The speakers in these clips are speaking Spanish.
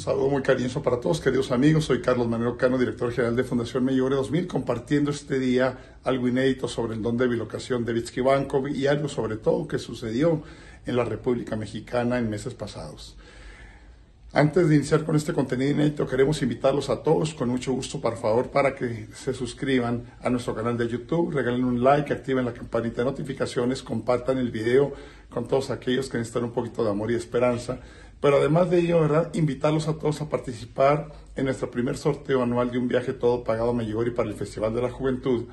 Un saludo muy cariñoso para todos, queridos amigos. Soy Carlos Manuel Cano, director general de Fundación Mellore 2000, compartiendo este día algo inédito sobre el don de bilocación de Vitsky Bankov y algo sobre todo que sucedió en la República Mexicana en meses pasados. Antes de iniciar con este contenido inédito, queremos invitarlos a todos con mucho gusto, por favor, para que se suscriban a nuestro canal de YouTube, regalen un like, activen la campanita de notificaciones, compartan el video con todos aquellos que necesitan un poquito de amor y esperanza. Pero además de ello, Invitarlos a todos a participar en nuestro primer sorteo anual de un viaje todo pagado a Medjugorje para el Festival de la Juventud.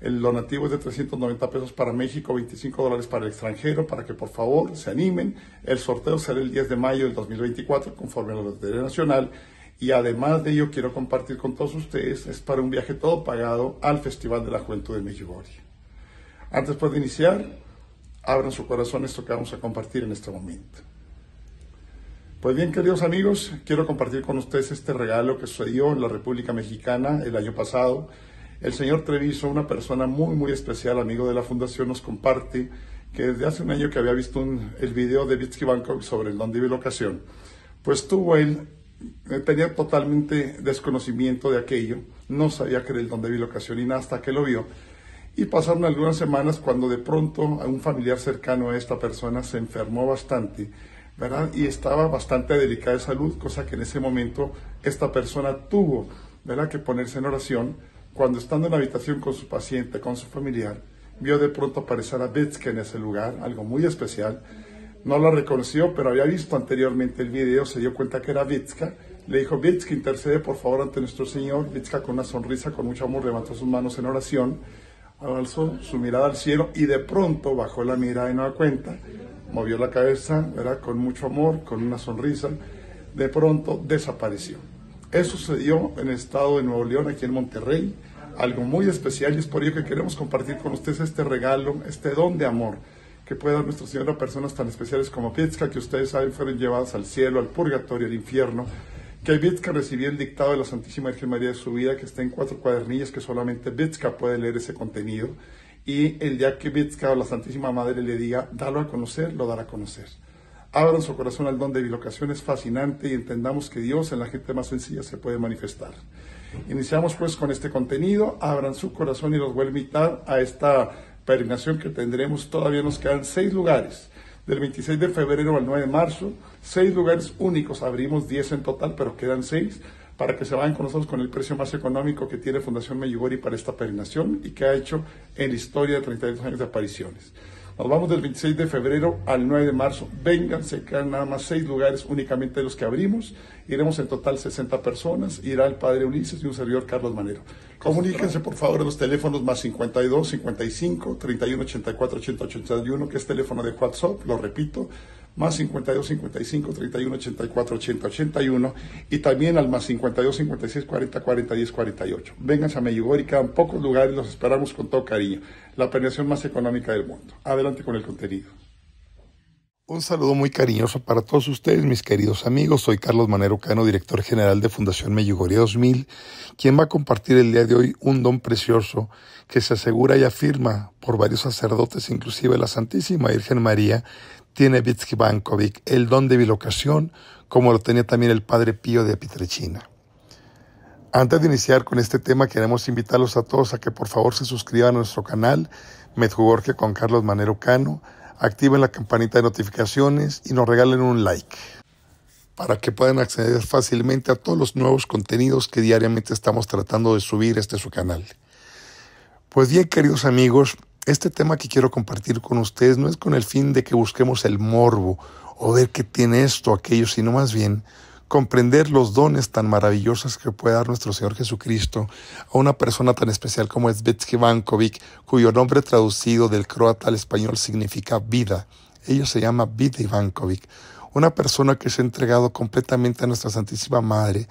El donativo es de 390 pesos para México, 25 dólares para el extranjero, para que por favor se animen. El sorteo será el 10 de mayo del 2024, conforme a la Lotería Nacional. Y además de ello, quiero compartir con todos ustedes, es para un viaje todo pagado al Festival de la Juventud de Medjugorje. Antes pues, de iniciar, abran su corazón esto que vamos a compartir en este momento. Pues bien, queridos amigos, quiero compartir con ustedes este regalo que sucedió en la República Mexicana el año pasado. El señor Treviso, una persona muy, muy especial, amigo de la Fundación, nos comparte que desde hace un año que había visto el video de Bitsky Bangkok sobre el don de bilocación. pues tuvo él, eh, tenía totalmente desconocimiento de aquello, no sabía que era el don de bilocación y nada hasta que lo vio. Y pasaron algunas semanas cuando de pronto a un familiar cercano a esta persona se enfermó bastante y estaba bastante delicada de salud, cosa que en ese momento esta persona tuvo, Que ponerse en oración cuando estando en la habitación con su paciente, con su familiar, vio de pronto aparecer a Vitska en ese lugar, algo muy especial. No la reconoció, pero había visto anteriormente el video, se dio cuenta que era Vitska. Le dijo, Vitska, intercede por favor ante nuestro Señor. Vitska con una sonrisa, con mucho amor, levantó sus manos en oración alzó su mirada al cielo y de pronto bajó la mirada y no da cuenta movió la cabeza, ¿verdad? Con mucho amor, con una sonrisa. De pronto desapareció. Eso sucedió en el estado de Nuevo León, aquí en Monterrey, algo muy especial y es por ello que queremos compartir con ustedes este regalo, este don de amor que puede dar nuestro Señor a personas tan especiales como Pietzka, que ustedes saben fueron llevadas al cielo, al purgatorio, al infierno, que Vitzka recibió el dictado de la Santísima Virgen María de su vida, que está en cuatro cuadernillas, que solamente Vitzka puede leer ese contenido, y el día que vizca la Santísima Madre le diga, dalo a conocer, lo dará a conocer. Abran su corazón al don de bilocación, es fascinante y entendamos que Dios en la gente más sencilla se puede manifestar. Iniciamos pues con este contenido, abran su corazón y los voy a invitar a esta peregrinación que tendremos. Todavía nos quedan seis lugares, del 26 de febrero al 9 de marzo, seis lugares únicos, abrimos diez en total, pero quedan seis para que se vayan con nosotros con el precio más económico que tiene Fundación Meyugori para esta peregrinación y que ha hecho en la historia de 32 años de apariciones. Nos vamos del 26 de febrero al 9 de marzo. Vénganse, quedan nada más seis lugares únicamente de los que abrimos. Iremos en total 60 personas. Irá el padre Ulises y un servidor Carlos Manero. Comuníquense por favor a los teléfonos más 52, 55, 31, 84, que es teléfono de WhatsApp, lo repito, más 52 55 31 84 80 81 y también al más 52 56 40 40 10 48. Vénganse a Medjugorje, quedan pocos lugares, los esperamos con todo cariño. La planeación más económica del mundo. Adelante con el contenido. Un saludo muy cariñoso para todos ustedes, mis queridos amigos. Soy Carlos Manero Cano, director general de Fundación Medjugorje 2000, quien va a compartir el día de hoy un don precioso que se asegura y afirma por varios sacerdotes, inclusive la Santísima Virgen María, tiene Vitsky Bankovic el don de bilocación, como lo tenía también el padre Pío de Pitrechina. Antes de iniciar con este tema, queremos invitarlos a todos a que por favor se suscriban a nuestro canal Medjugorje con Carlos Manero Cano, activen la campanita de notificaciones y nos regalen un like para que puedan acceder fácilmente a todos los nuevos contenidos que diariamente estamos tratando de subir este su canal. Pues bien, queridos amigos, este tema que quiero compartir con ustedes no es con el fin de que busquemos el morbo o ver qué tiene esto o aquello, sino más bien comprender los dones tan maravillosos que puede dar nuestro Señor Jesucristo a una persona tan especial como es Bitski Vankovic, cuyo nombre traducido del croata al español significa vida. Ella se llama Vida Ivankovic, una persona que se ha entregado completamente a nuestra Santísima Madre,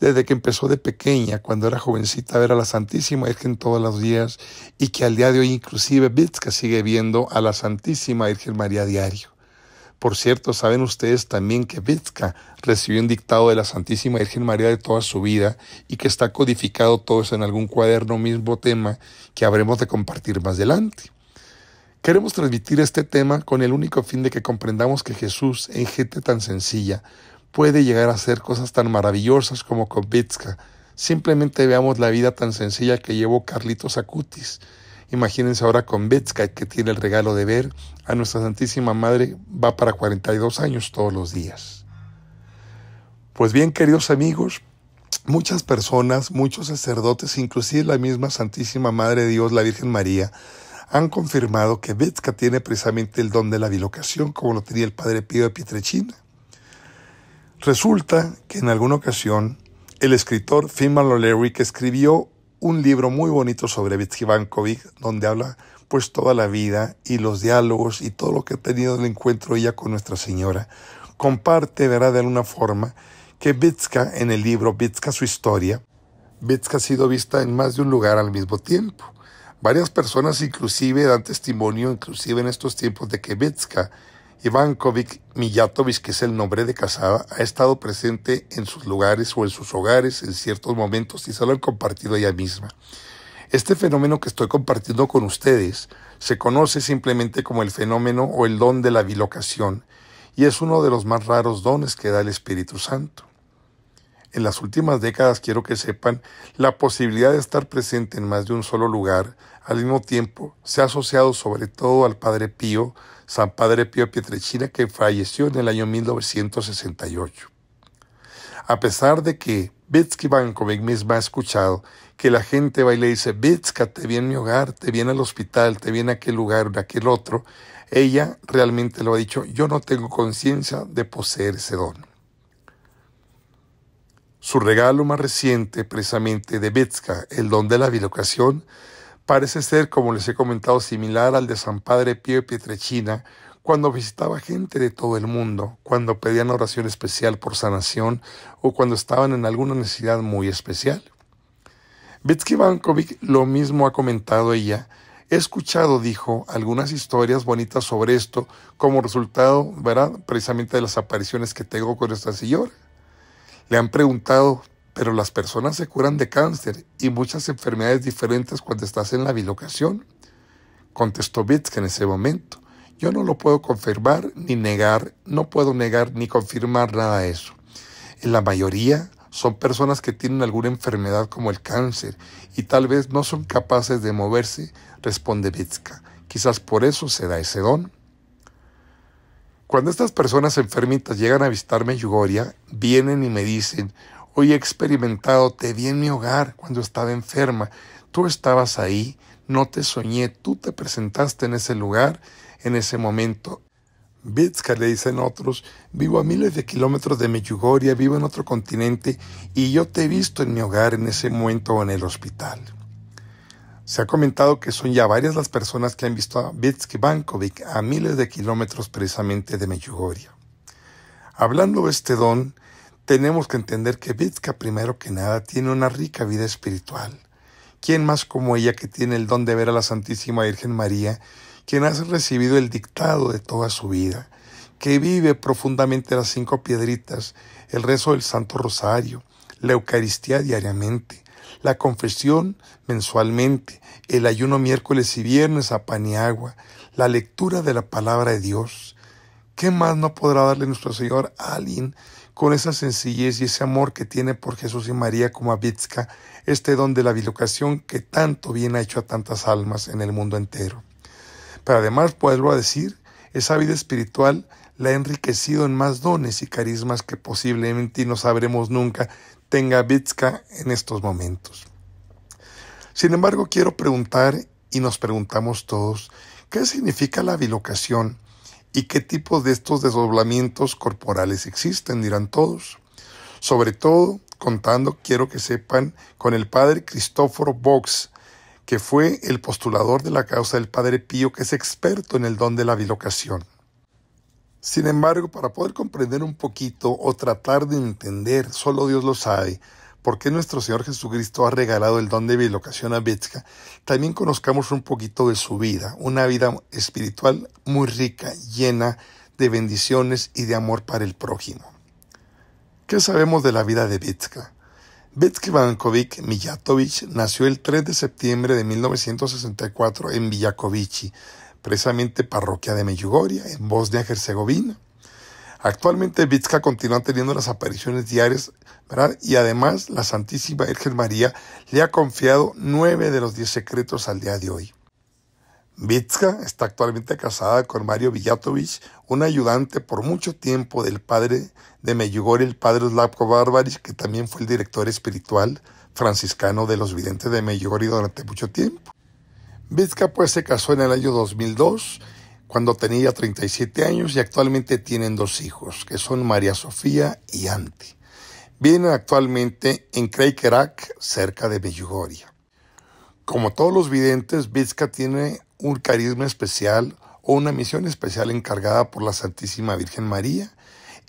desde que empezó de pequeña, cuando era jovencita, a ver a la Santísima Virgen todos los días y que al día de hoy inclusive Vizca sigue viendo a la Santísima Virgen María diario. Por cierto, saben ustedes también que Vizca recibió un dictado de la Santísima Virgen María de toda su vida y que está codificado todo eso en algún cuaderno mismo tema que habremos de compartir más adelante. Queremos transmitir este tema con el único fin de que comprendamos que Jesús, en gente tan sencilla, puede llegar a hacer cosas tan maravillosas como con Vetzka, Simplemente veamos la vida tan sencilla que llevó Carlitos Acutis. Imagínense ahora con Vetzka, que tiene el regalo de ver a nuestra Santísima Madre, va para 42 años todos los días. Pues bien, queridos amigos, muchas personas, muchos sacerdotes, inclusive la misma Santísima Madre de Dios, la Virgen María, han confirmado que Betska tiene precisamente el don de la bilocación, como lo tenía el Padre Pío de Pietrechina. Resulta que en alguna ocasión el escritor Finn O'Leary, que escribió un libro muy bonito sobre Vitsky Bankovic, donde habla pues toda la vida y los diálogos y todo lo que ha tenido el encuentro ella con Nuestra Señora, comparte, verá de alguna forma, que Vitska en el libro Vitska su historia, Vitska ha sido vista en más de un lugar al mismo tiempo. Varias personas inclusive dan testimonio, inclusive en estos tiempos, de que Vitska Ivankovic Mijatovic, que es el nombre de Casada, ha estado presente en sus lugares o en sus hogares en ciertos momentos y se lo han compartido ella misma. Este fenómeno que estoy compartiendo con ustedes se conoce simplemente como el fenómeno o el don de la bilocación y es uno de los más raros dones que da el Espíritu Santo. En las últimas décadas quiero que sepan la posibilidad de estar presente en más de un solo lugar al mismo tiempo, se ha asociado sobre todo al Padre Pío, San Padre Pío Pietrechina, que falleció en el año 1968. A pesar de que Bitsky Bankovic misma ha escuchado que la gente va y le dice, Betzka, te viene mi hogar, te viene al hospital, te viene a aquel lugar, en aquel otro, ella realmente lo ha dicho, yo no tengo conciencia de poseer ese don. Su regalo más reciente, precisamente de Betska, el don de la bilocación, parece ser, como les he comentado, similar al de San Padre Pío de Pietrechina, cuando visitaba gente de todo el mundo, cuando pedían oración especial por sanación o cuando estaban en alguna necesidad muy especial. Betsky Vankovic lo mismo ha comentado ella. He escuchado, dijo, algunas historias bonitas sobre esto como resultado, ¿verdad? Precisamente de las apariciones que tengo con esta señora. Le han preguntado, pero las personas se curan de cáncer y muchas enfermedades diferentes cuando estás en la bilocación. Contestó bitska en ese momento. Yo no lo puedo confirmar ni negar, no puedo negar ni confirmar nada de eso. En la mayoría son personas que tienen alguna enfermedad como el cáncer y tal vez no son capaces de moverse, responde Bitska. Quizás por eso se da ese don. Cuando estas personas enfermitas llegan a visitarme en Yugoria, vienen y me dicen, Hoy he experimentado, te vi en mi hogar cuando estaba enferma. Tú estabas ahí, no te soñé, tú te presentaste en ese lugar, en ese momento. Bitska le dicen otros, vivo a miles de kilómetros de Meyugoria, vivo en otro continente y yo te he visto en mi hogar en ese momento o en el hospital. Se ha comentado que son ya varias las personas que han visto a Bitsky Bankovic a miles de kilómetros precisamente de Meyugoria. Hablando de este don, tenemos que entender que Vizca, primero que nada, tiene una rica vida espiritual. ¿Quién más como ella que tiene el don de ver a la Santísima Virgen María, quien ha recibido el dictado de toda su vida, que vive profundamente las cinco piedritas, el rezo del Santo Rosario, la Eucaristía diariamente, la confesión mensualmente, el ayuno miércoles y viernes a pan y agua, la lectura de la palabra de Dios. ¿Qué más no podrá darle nuestro Señor a alguien con esa sencillez y ese amor que tiene por Jesús y María como Abitzka, este don de la bilocación que tanto bien ha hecho a tantas almas en el mundo entero. Pero además, vuelvo a decir, esa vida espiritual la ha enriquecido en más dones y carismas que posiblemente no sabremos nunca tenga Abitzka en estos momentos. Sin embargo, quiero preguntar, y nos preguntamos todos, ¿qué significa la bilocación? ¿Y qué tipos de estos desdoblamientos corporales existen? dirán todos. Sobre todo, contando, quiero que sepan, con el padre Cristóforo Vox, que fue el postulador de la causa del padre Pío, que es experto en el don de la bilocación. Sin embargo, para poder comprender un poquito o tratar de entender, solo Dios lo sabe, por qué nuestro Señor Jesucristo ha regalado el don de bilocación a Betzka, también conozcamos un poquito de su vida, una vida espiritual muy rica, llena de bendiciones y de amor para el prójimo. ¿Qué sabemos de la vida de Betzka? Betzka Vankovic Mijatovic nació el 3 de septiembre de 1964 en Villakovici, precisamente parroquia de Meyugoria, en Bosnia-Herzegovina. Actualmente Vitska continúa teniendo las apariciones diarias, Y además la Santísima Virgen María le ha confiado nueve de los diez secretos al día de hoy. Vitska está actualmente casada con Mario Villatovich, un ayudante por mucho tiempo del padre de Meyugor, el padre Slavko Barbaris, que también fue el director espiritual franciscano de los videntes de Meygori durante mucho tiempo. Vitska pues se casó en el año 2002 cuando tenía 37 años y actualmente tienen dos hijos, que son María Sofía y Anti. Vienen actualmente en Kreikerak, cerca de Mellugoria. Como todos los videntes, Vizca tiene un carisma especial o una misión especial encargada por la Santísima Virgen María.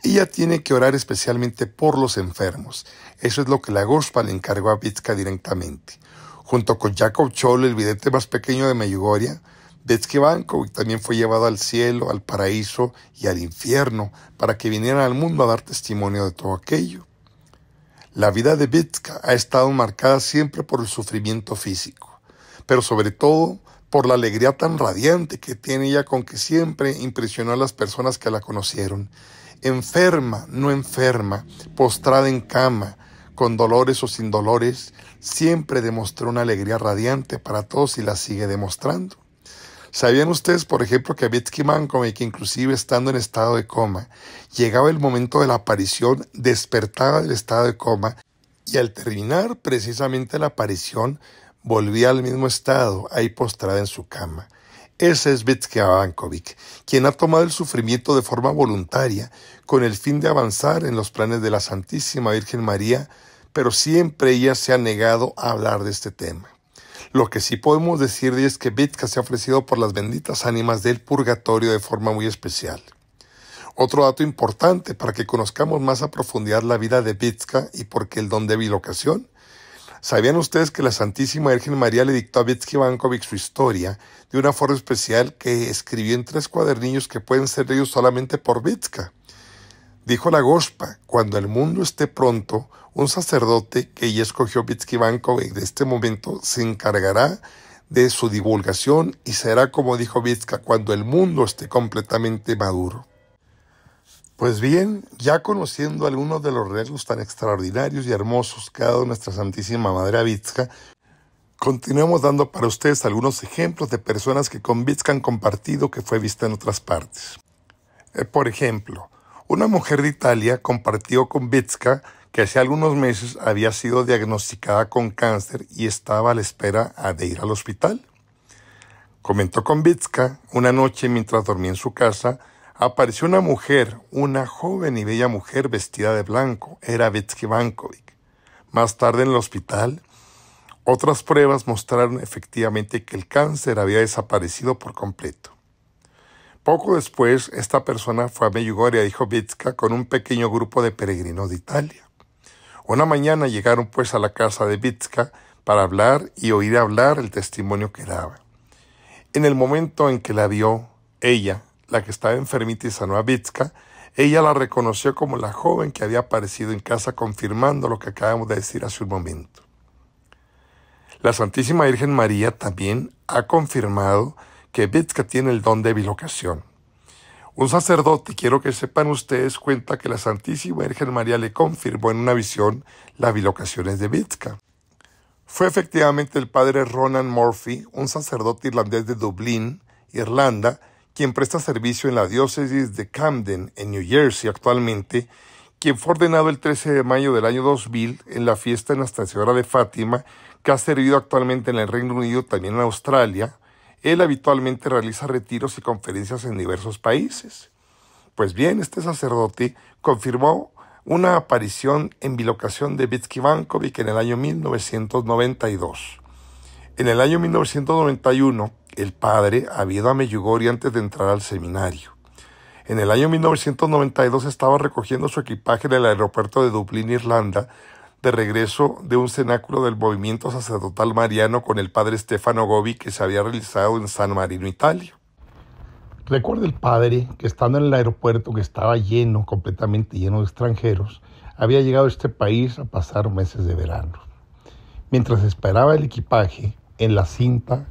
Ella tiene que orar especialmente por los enfermos. Eso es lo que la Gospa le encargó a Vizca directamente. Junto con Jacob Chol, el vidente más pequeño de Meyugoria de también fue llevado al cielo, al paraíso y al infierno para que vinieran al mundo a dar testimonio de todo aquello. La vida de Bitska ha estado marcada siempre por el sufrimiento físico, pero sobre todo por la alegría tan radiante que tiene ella con que siempre impresionó a las personas que la conocieron. Enferma, no enferma, postrada en cama, con dolores o sin dolores, siempre demostró una alegría radiante para todos y la sigue demostrando. ¿Sabían ustedes, por ejemplo, que Vitsky Mankovic, inclusive estando en estado de coma, llegaba el momento de la aparición, despertaba del estado de coma y al terminar precisamente la aparición volvía al mismo estado, ahí postrada en su cama? Ese es Vitsky quien ha tomado el sufrimiento de forma voluntaria con el fin de avanzar en los planes de la Santísima Virgen María, pero siempre ella se ha negado a hablar de este tema. Lo que sí podemos decir es que Vitka se ha ofrecido por las benditas ánimas del purgatorio de forma muy especial. Otro dato importante para que conozcamos más a profundidad la vida de Vitska y por qué el don de bilocación. ¿Sabían ustedes que la Santísima Virgen María le dictó a Vitsky Vankovic su historia de una forma especial que escribió en tres cuadernillos que pueden ser leídos solamente por Vitska? Dijo la Gospa, cuando el mundo esté pronto, un sacerdote que ya escogió Banco de este momento se encargará de su divulgación y será, como dijo Vitska, cuando el mundo esté completamente maduro. Pues bien, ya conociendo algunos de los regalos tan extraordinarios y hermosos que ha dado nuestra Santísima Madre Bitska, continuemos dando para ustedes algunos ejemplos de personas que con Vitska han compartido que fue vista en otras partes. Eh, por ejemplo, una mujer de Italia compartió con Vitska que hace algunos meses había sido diagnosticada con cáncer y estaba a la espera de ir al hospital. Comentó con Vitska, una noche mientras dormía en su casa, apareció una mujer, una joven y bella mujer vestida de blanco. Era Vitsky Vankovic. Más tarde en el hospital, otras pruebas mostraron efectivamente que el cáncer había desaparecido por completo. Poco después, esta persona fue a Medjugorje, dijo Vitska, con un pequeño grupo de peregrinos de Italia. Una mañana llegaron pues a la casa de vizca para hablar y oír hablar el testimonio que daba. En el momento en que la vio, ella, la que estaba enfermita y sanó a vizca ella la reconoció como la joven que había aparecido en casa confirmando lo que acabamos de decir hace un momento. La Santísima Virgen María también ha confirmado que vizca tiene el don de bilocación. Un sacerdote, quiero que sepan ustedes, cuenta que la Santísima Virgen María le confirmó en una visión las bilocaciones de Vitka. Fue efectivamente el padre Ronan Murphy, un sacerdote irlandés de Dublín, Irlanda, quien presta servicio en la diócesis de Camden, en New Jersey actualmente, quien fue ordenado el 13 de mayo del año 2000 en la fiesta de la Señora de Fátima, que ha servido actualmente en el Reino Unido, también en Australia, él habitualmente realiza retiros y conferencias en diversos países. Pues bien, este sacerdote confirmó una aparición en bilocación de Vitsky Bankovic en el año 1992. En el año 1991, el padre había ido a Meyugori antes de entrar al seminario. En el año 1992 estaba recogiendo su equipaje en el aeropuerto de Dublín, Irlanda, de regreso de un cenáculo del movimiento sacerdotal mariano con el padre Stefano Gobi que se había realizado en San Marino, Italia. Recuerda el padre que estando en el aeropuerto que estaba lleno, completamente lleno de extranjeros, había llegado a este país a pasar meses de verano. Mientras esperaba el equipaje, en la cinta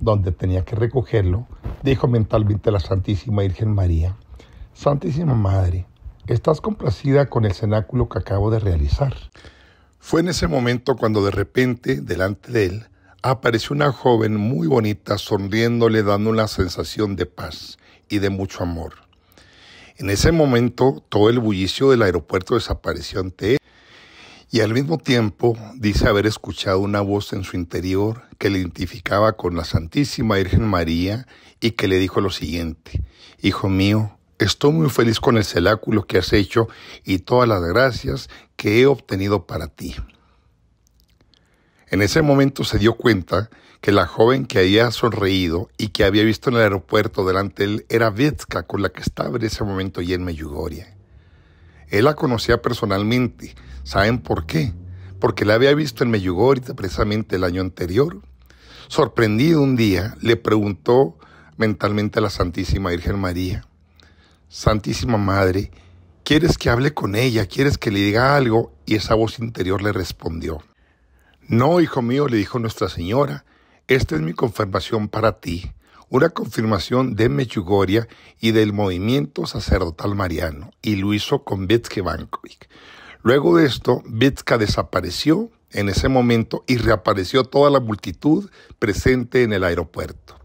donde tenía que recogerlo, dijo mentalmente a la Santísima Virgen María, Santísima Madre, ¿estás complacida con el cenáculo que acabo de realizar? Fue en ese momento cuando de repente, delante de él, apareció una joven muy bonita sonriéndole dando una sensación de paz y de mucho amor. En ese momento todo el bullicio del aeropuerto desapareció ante él y al mismo tiempo dice haber escuchado una voz en su interior que le identificaba con la Santísima Virgen María y que le dijo lo siguiente, Hijo mío, Estoy muy feliz con el celáculo que has hecho y todas las gracias que he obtenido para ti. En ese momento se dio cuenta que la joven que había sonreído y que había visto en el aeropuerto delante de él era Vetska, con la que estaba en ese momento y en Meyugoria. Él la conocía personalmente. ¿Saben por qué? Porque la había visto en Meyugoria precisamente el año anterior. Sorprendido un día, le preguntó mentalmente a la Santísima Virgen María, Santísima Madre, ¿quieres que hable con ella? ¿Quieres que le diga algo? Y esa voz interior le respondió, No, hijo mío, le dijo Nuestra Señora, esta es mi confirmación para ti, una confirmación de Mechugoria y del movimiento sacerdotal mariano, y lo hizo con Betzke Bankovic. Luego de esto, Vitska desapareció en ese momento y reapareció toda la multitud presente en el aeropuerto.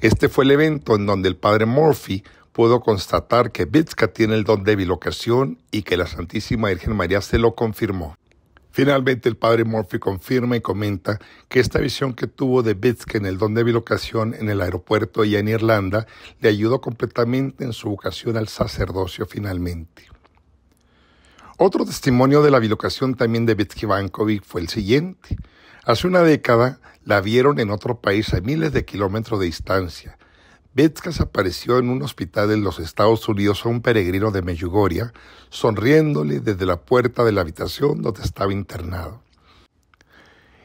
Este fue el evento en donde el padre Murphy puedo constatar que Bitska tiene el don de bilocación y que la Santísima Virgen María se lo confirmó. Finalmente, el padre Murphy confirma y comenta que esta visión que tuvo de Bitska en el don de bilocación en el aeropuerto y en Irlanda le ayudó completamente en su vocación al sacerdocio finalmente. Otro testimonio de la bilocación también de Bitski Bankovic fue el siguiente. Hace una década la vieron en otro país a miles de kilómetros de distancia se apareció en un hospital en los Estados Unidos a un peregrino de Meyugoria, sonriéndole desde la puerta de la habitación donde estaba internado.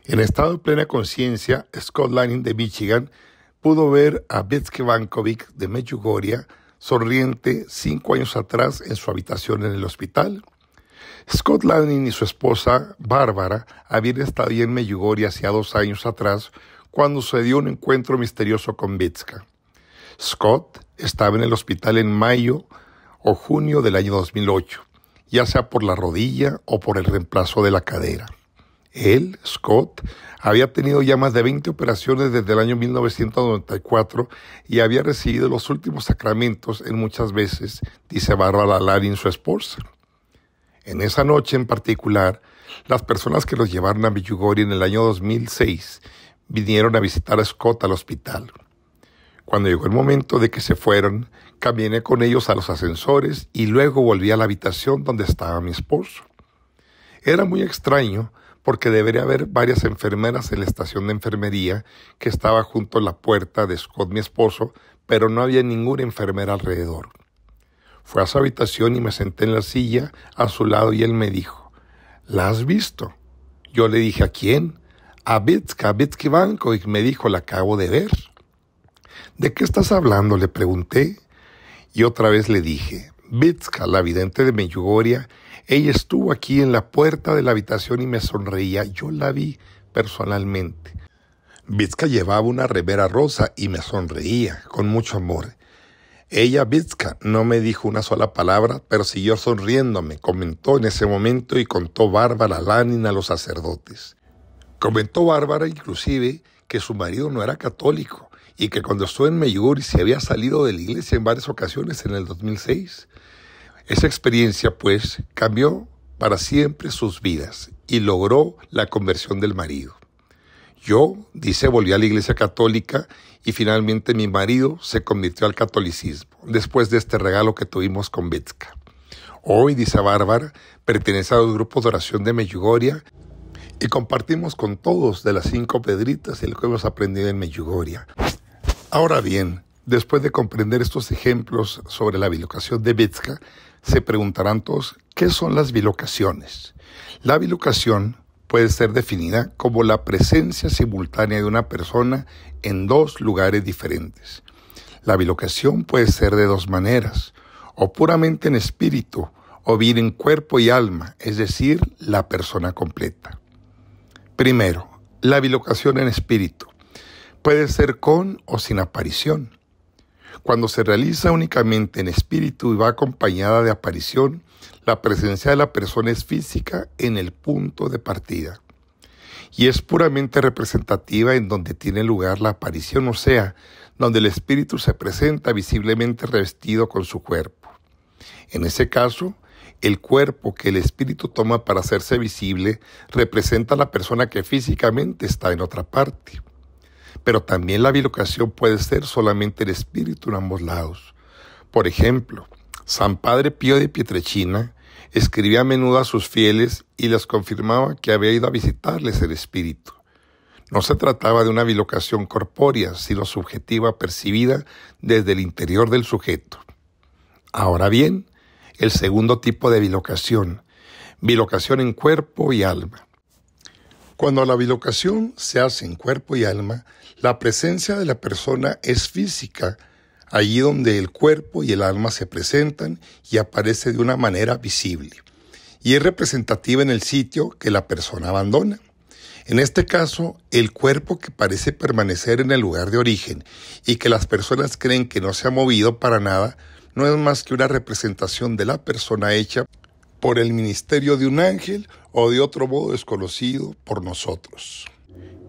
En estado de plena conciencia, Scott Lanning de Michigan pudo ver a Betska Vankovic de Meyugoria, sonriente cinco años atrás en su habitación en el hospital. Scott Lanning y su esposa, Bárbara, habían estado en Meyugoria hacía dos años atrás cuando se dio un encuentro misterioso con Betska. Scott estaba en el hospital en mayo o junio del año 2008, ya sea por la rodilla o por el reemplazo de la cadera. Él, Scott, había tenido ya más de 20 operaciones desde el año 1994 y había recibido los últimos sacramentos en muchas veces, dice Barbara Larin, su esposa. En esa noche en particular, las personas que los llevaron a Villugori en el año 2006 vinieron a visitar a Scott al hospital. Cuando llegó el momento de que se fueron, caminé con ellos a los ascensores y luego volví a la habitación donde estaba mi esposo. Era muy extraño porque debería haber varias enfermeras en la estación de enfermería que estaba junto a la puerta de Scott, mi esposo, pero no había ninguna enfermera alrededor. Fue a su habitación y me senté en la silla a su lado y él me dijo, ¿la has visto? Yo le dije, ¿a quién? A Bitska, a Banco, y me dijo, la acabo de ver. ¿De qué estás hablando? le pregunté. Y otra vez le dije, Bitska, la vidente de Meyugoria, ella estuvo aquí en la puerta de la habitación y me sonreía. Yo la vi personalmente. Bitska llevaba una revera rosa y me sonreía con mucho amor. Ella, Bitska, no me dijo una sola palabra, pero siguió sonriéndome, comentó en ese momento y contó Bárbara Lanin a los sacerdotes. Comentó Bárbara inclusive que su marido no era católico y que cuando estuvo en Medjugorje se había salido de la iglesia en varias ocasiones en el 2006. Esa experiencia pues cambió para siempre sus vidas y logró la conversión del marido. Yo, dice, volví a la Iglesia Católica y finalmente mi marido se convirtió al catolicismo después de este regalo que tuvimos con Betska. Hoy, dice Bárbara, pertenece a los grupos de oración de Meyugoria y compartimos con todos de las cinco pedritas el que hemos aprendido en Meyugoria. Ahora bien, después de comprender estos ejemplos sobre la bilocación de Vitzka, se preguntarán todos, ¿qué son las bilocaciones? La bilocación puede ser definida como la presencia simultánea de una persona en dos lugares diferentes. La bilocación puede ser de dos maneras, o puramente en espíritu, o bien en cuerpo y alma, es decir, la persona completa. Primero, la bilocación en espíritu puede ser con o sin aparición. Cuando se realiza únicamente en espíritu y va acompañada de aparición, la presencia de la persona es física en el punto de partida y es puramente representativa en donde tiene lugar la aparición, o sea, donde el espíritu se presenta visiblemente revestido con su cuerpo. En ese caso, el cuerpo que el espíritu toma para hacerse visible representa a la persona que físicamente está en otra parte pero también la bilocación puede ser solamente el espíritu en ambos lados. Por ejemplo, San Padre Pío de Pietrechina escribía a menudo a sus fieles y les confirmaba que había ido a visitarles el espíritu. No se trataba de una bilocación corpórea, sino subjetiva percibida desde el interior del sujeto. Ahora bien, el segundo tipo de bilocación, bilocación en cuerpo y alma. Cuando la bilocación se hace en cuerpo y alma, la presencia de la persona es física, allí donde el cuerpo y el alma se presentan y aparece de una manera visible, y es representativa en el sitio que la persona abandona. En este caso, el cuerpo que parece permanecer en el lugar de origen y que las personas creen que no se ha movido para nada, no es más que una representación de la persona hecha por el ministerio de un ángel o de otro modo desconocido por nosotros,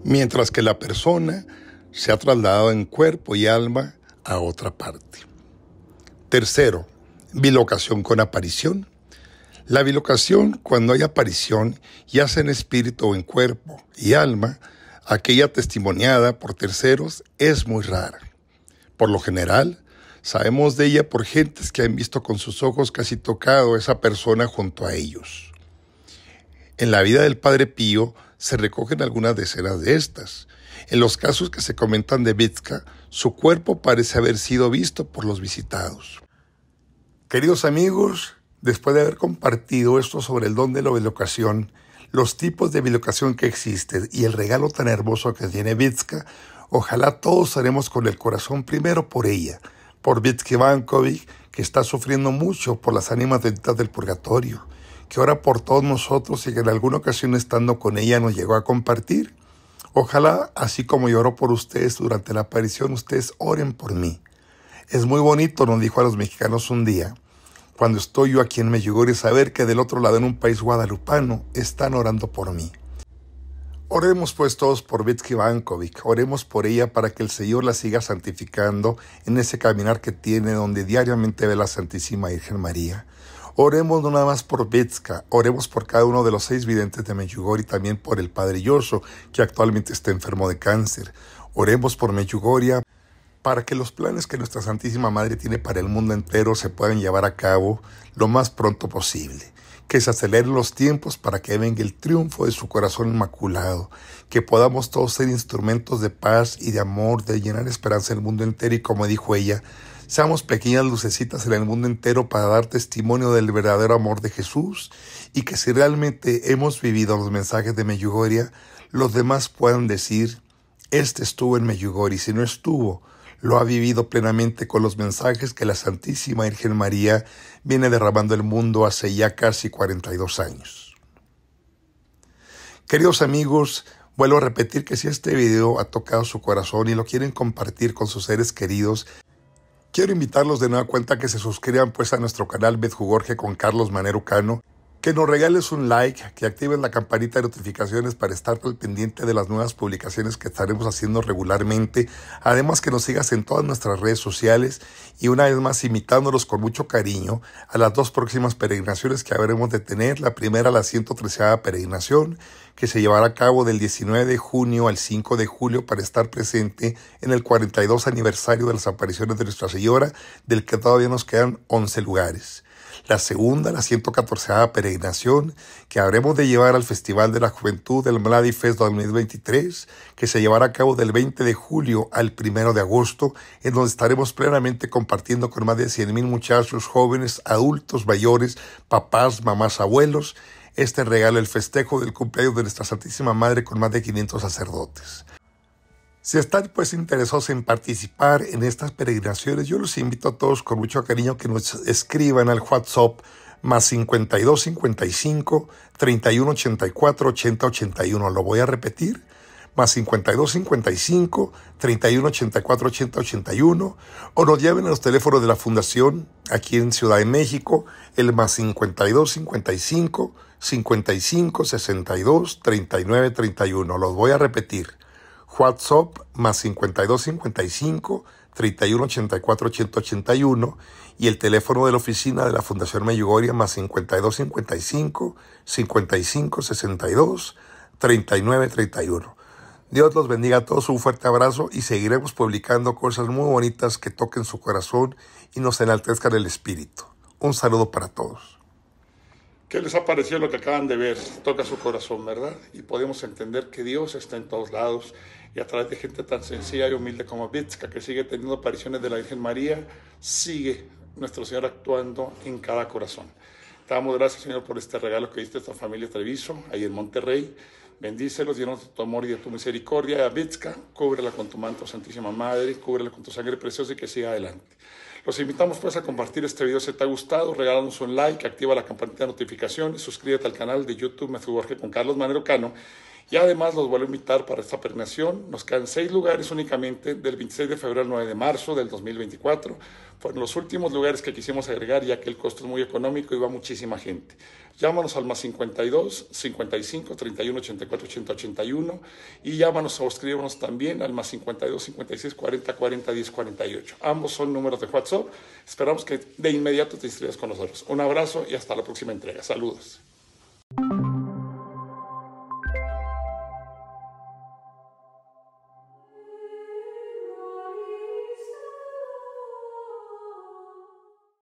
mientras que la persona se ha trasladado en cuerpo y alma a otra parte. Tercero, bilocación con aparición. La bilocación, cuando hay aparición, ya sea en espíritu o en cuerpo y alma, aquella testimoniada por terceros es muy rara. Por lo general, Sabemos de ella por gentes que han visto con sus ojos casi tocado a esa persona junto a ellos. En la vida del Padre Pío se recogen algunas decenas de estas. En los casos que se comentan de Vizca, su cuerpo parece haber sido visto por los visitados. Queridos amigos, después de haber compartido esto sobre el don de la bilocación, los tipos de bilocación que existen y el regalo tan hermoso que tiene Vizca, ojalá todos haremos con el corazón primero por ella, por Vitsky Vankovic, que está sufriendo mucho por las ánimas benditas del purgatorio, que ora por todos nosotros y que en alguna ocasión estando con ella nos llegó a compartir. Ojalá, así como lloró por ustedes durante la aparición, ustedes oren por mí. Es muy bonito, nos dijo a los mexicanos un día, cuando estoy yo aquí en Medjugorje, saber que del otro lado, en un país guadalupano, están orando por mí. Oremos pues todos por vetsky Bankovic, oremos por ella para que el Señor la siga santificando en ese caminar que tiene donde diariamente ve la Santísima Virgen María. Oremos no nada más por Vitska, oremos por cada uno de los seis videntes de Meyugor y también por el padre Yoso, que actualmente está enfermo de cáncer. Oremos por Meyugoria para que los planes que nuestra Santísima Madre tiene para el mundo entero se puedan llevar a cabo lo más pronto posible que se aceleren los tiempos para que venga el triunfo de su corazón inmaculado, que podamos todos ser instrumentos de paz y de amor, de llenar esperanza en el mundo entero y como dijo ella, seamos pequeñas lucecitas en el mundo entero para dar testimonio del verdadero amor de Jesús y que si realmente hemos vivido los mensajes de Meyugoria, los demás puedan decir, este estuvo en y si no estuvo, lo ha vivido plenamente con los mensajes que la Santísima Virgen María viene derramando el mundo hace ya casi 42 años. Queridos amigos, vuelvo a repetir que si este video ha tocado su corazón y lo quieren compartir con sus seres queridos, quiero invitarlos de nueva cuenta a que se suscriban pues a nuestro canal Betjugorge con Carlos Manero Cano que nos regales un like, que actives la campanita de notificaciones para estar al pendiente de las nuevas publicaciones que estaremos haciendo regularmente. Además que nos sigas en todas nuestras redes sociales y una vez más invitándolos con mucho cariño a las dos próximas peregrinaciones que habremos de tener. La primera, la 113 peregrinación, que se llevará a cabo del 19 de junio al 5 de julio para estar presente en el 42 aniversario de las apariciones de Nuestra Señora, del que todavía nos quedan 11 lugares la segunda, la 114 peregrinación que habremos de llevar al Festival de la Juventud del Mladifest 2023, que se llevará a cabo del 20 de julio al 1 de agosto, en donde estaremos plenamente compartiendo con más de 100.000 muchachos, jóvenes, adultos, mayores, papás, mamás, abuelos, este regalo, el festejo del cumpleaños de nuestra Santísima Madre con más de 500 sacerdotes. Si están pues interesados en participar en estas peregrinaciones, yo los invito a todos con mucho cariño que nos escriban al WhatsApp más 52 55 31 84 80 81. Lo voy a repetir. Más 52 55 31 O nos lleven a los teléfonos de la Fundación aquí en Ciudad de México, el más 52 55 55 62 39 31. Los voy a repetir. WhatsApp más 5255 3184 181 y el teléfono de la oficina de la Fundación Mayugoria más 5255 5562 3931. Dios los bendiga a todos, un fuerte abrazo y seguiremos publicando cosas muy bonitas que toquen su corazón y nos enaltezcan el espíritu. Un saludo para todos. ¿Qué les ha parecido lo que acaban de ver? Toca su corazón, ¿verdad? Y podemos entender que Dios está en todos lados y a través de gente tan sencilla y humilde como Vitska, que sigue teniendo apariciones de la Virgen María, sigue nuestro Señor actuando en cada corazón. Te damos gracias, Señor, por este regalo que diste a esta familia Treviso, ahí en Monterrey. Bendícelos, llenos de tu amor y de tu misericordia. A Vitska, cúbrela con tu manto, Santísima Madre, cúbrela con tu sangre preciosa y que siga adelante. Los invitamos pues a compartir este video si te ha gustado, regálanos un like, activa la campanita de notificaciones, suscríbete al canal de YouTube Mezú Jorge con Carlos Manero Cano y además los vuelvo a invitar para esta peregrinación. Nos quedan seis lugares únicamente del 26 de febrero al 9 de marzo del 2024. Fueron los últimos lugares que quisimos agregar ya que el costo es muy económico y va muchísima gente. Llámanos al más 52 55 31 84 80 81 y llámanos o escríbanos también al más 52 56 40 40 10 48. Ambos son números de WhatsApp. Esperamos que de inmediato te inscribas con nosotros. Un abrazo y hasta la próxima entrega. Saludos.